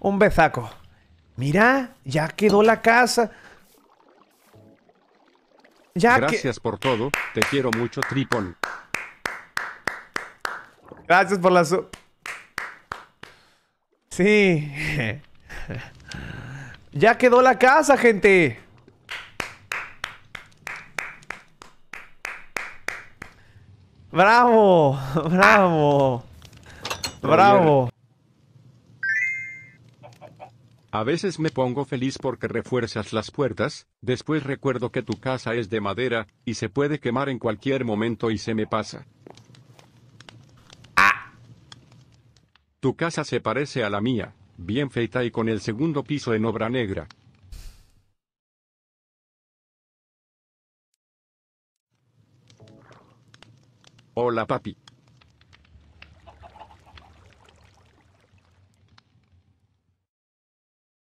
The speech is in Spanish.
Un besaco. Mira, ya quedó la casa. Ya Gracias por todo. Te quiero mucho, Tripon. Gracias por la su... Sí. ya quedó la casa, gente. Bravo, bravo. Bravo. A veces me pongo feliz porque refuerzas las puertas, después recuerdo que tu casa es de madera, y se puede quemar en cualquier momento y se me pasa. Ah. Tu casa se parece a la mía, bien feita y con el segundo piso en obra negra. Hola papi.